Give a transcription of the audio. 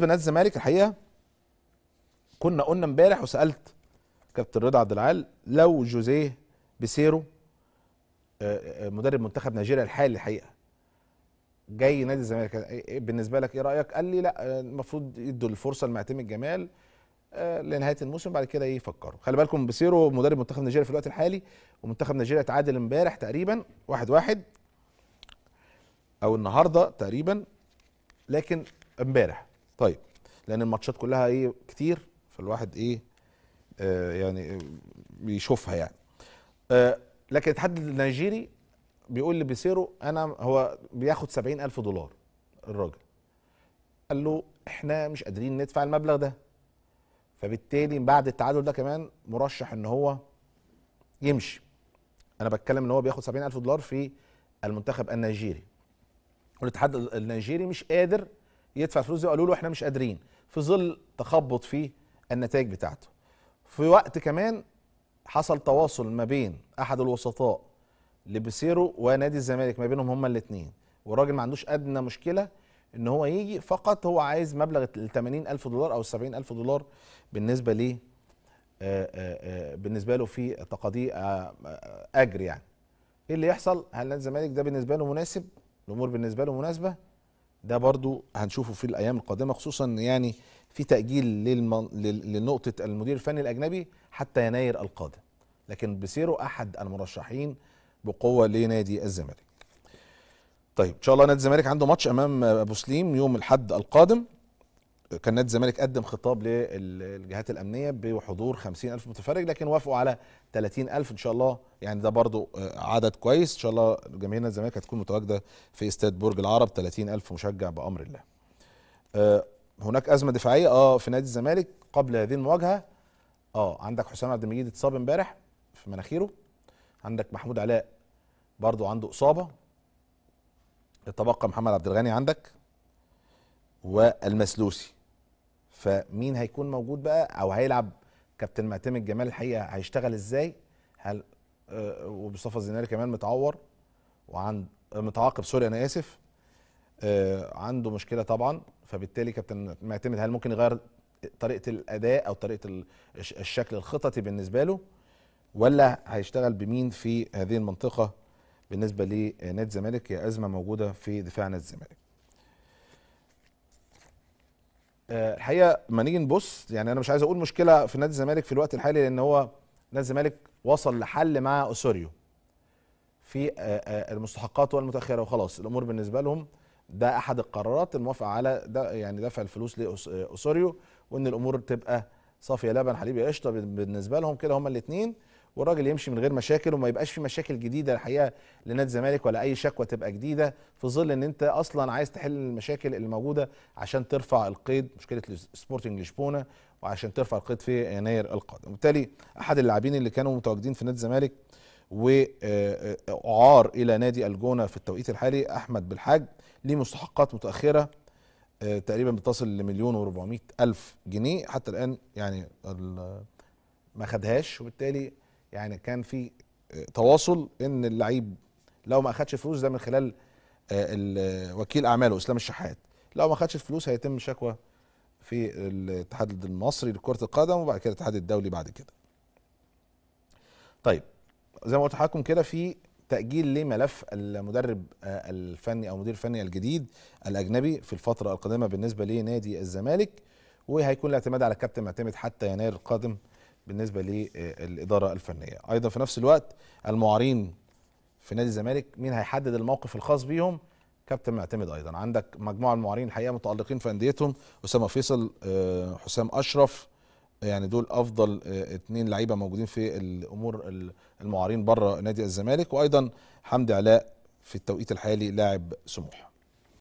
بالنسبه لنادي الزمالك الحقيقه كنا قلنا امبارح وسالت كابتن رضا عبد العال لو جوزيه بيسيرو آه، آه، آه، مدرب منتخب نيجيريا الحالي الحقيقه جاي نادي الزمالك إيه، إيه، بالنسبه لك ايه رايك؟ قال لي لا المفروض يدوا الفرصه لمعتمد جمال لنهايه الموسم بعد كده يفكروا خلي بالكم بيسيرو مدرب منتخب نيجيريا في الوقت الحالي ومنتخب نيجيريا اتعادل امبارح تقريبا واحد واحد او النهارده تقريبا لكن امبارح طيب لان الماتشات كلها ايه كتير فالواحد ايه آه يعني بيشوفها يعني آه لكن الاتحاد النيجيري بيقول لبيسيرو انا هو بياخد سبعين الف دولار الراجل قال له احنا مش قادرين ندفع المبلغ ده فبالتالي بعد التعادل ده كمان مرشح ان هو يمشي انا بتكلم ان هو بياخد 70000 دولار في المنتخب النيجيري والاتحاد النيجيري مش قادر يدفع الفلوس دي وقالوا له احنا مش قادرين في ظل تخبط في النتائج بتاعته في وقت كمان حصل تواصل ما بين احد الوسطاء لبسيرو ونادي الزمالك ما بينهم هما الاثنين والراجل ما عندوش ادنى مشكله ان هو يجي فقط هو عايز مبلغ ال 80000 دولار او ال 70000 دولار بالنسبه ليه آه، آه، آه، بالنسبه له في تقاضيه اجر يعني ايه اللي يحصل هل نادي الزمالك ده بالنسبه له مناسب الامور بالنسبه له مناسبه ده برضو هنشوفه في الايام القادمه خصوصا يعني في تاجيل للمن... لنقطه المدير الفني الاجنبي حتى يناير القادم لكن بسيره احد المرشحين بقوه لنادي الزمالك طيب ان شاء الله نادي الزمالك عنده ماتش امام ابو سليم يوم الاحد القادم كان نادي الزمالك قدم خطاب للجهات الامنيه بحضور 50000 متفرج لكن وافقوا على 30000 ان شاء الله يعني ده برضو آه، عدد كويس ان شاء الله جماهير نادي الزمالك هتكون متواجده في استاد برج العرب 30000 مشجع بامر الله. آه، هناك ازمه دفاعيه اه في نادي الزمالك قبل هذه المواجهه اه عندك حسام عبد المجيد اتصاب امبارح في مناخيره عندك محمود علاء برضو عنده اصابه تبقى محمد عبد الغني عندك والمسلوسي فمين هيكون موجود بقى او هيلعب كابتن معتمد جمال الحقيقه هيشتغل ازاي هل آه ومصطفى الزناري كمان متعور وعند متعاقب سوري انا اسف آه عنده مشكله طبعا فبالتالي كابتن معتمد هل ممكن يغير طريقه الاداء او طريقه الشكل الخططي بالنسبه له ولا هيشتغل بمين في هذه المنطقه بالنسبه لنادي الزمالك هي ازمه موجوده في دفاع نادي الزمالك الحقيقه لما نيجي نبص يعني انا مش عايز اقول مشكله في نادي الزمالك في الوقت الحالي لان هو نادي الزمالك وصل لحل مع اوسوريو في آه، آه، المستحقات والمتاخره وخلاص الامور بالنسبه لهم ده احد القرارات الموافقه على ده يعني دفع الفلوس لاوسوريو آه، وان الامور تبقى صافيه لبن حليب يا قشطه بالنسبه لهم كده هما الاثنين والراجل يمشي من غير مشاكل وما يبقاش في مشاكل جديده الحقيقه لنادي الزمالك ولا اي شكوى تبقى جديده في ظل ان انت اصلا عايز تحل المشاكل اللي موجوده عشان ترفع القيد مشكله سبورتنج لشبونه وعشان ترفع القيد في يناير القادم وبالتالي احد اللاعبين اللي كانوا متواجدين في نادي الزمالك وعار آه، آه، الى نادي الجونه في التوقيت الحالي احمد بالحاج ليه مستحقات متاخره آه، تقريبا بتصل لمليون و الف جنيه حتى الان يعني ما خدهاش وبالتالي يعني كان في آه، تواصل ان اللعيب لو ما اخدش فلوس ده من خلال آه، وكيل اعماله اسلام الشحات لو ما اخدش الفلوس هيتم شكوى في الاتحاد المصري لكره القدم وبعد كده الاتحاد الدولي بعد كده طيب زي ما قلت لحضراتكم كده في تاجيل لملف المدرب آه، الفني او المدير الفني الجديد الاجنبي في الفتره القادمه بالنسبه لنادي الزمالك وهيكون الاعتماد على الكابتن معتمد حتى يناير القادم بالنسبه للاداره آه، الفنيه ايضا في نفس الوقت المعارين في نادي الزمالك مين هيحدد الموقف الخاص بيهم كابتن معتمد ايضا عندك مجموعه المعارين الحقيقه متالقين في انديتهم اسامه فيصل آه، حسام اشرف يعني دول افضل اثنين آه، لعيبه موجودين في الامور المعارين بره نادي الزمالك وايضا حمدي علاء في التوقيت الحالي لاعب سموحه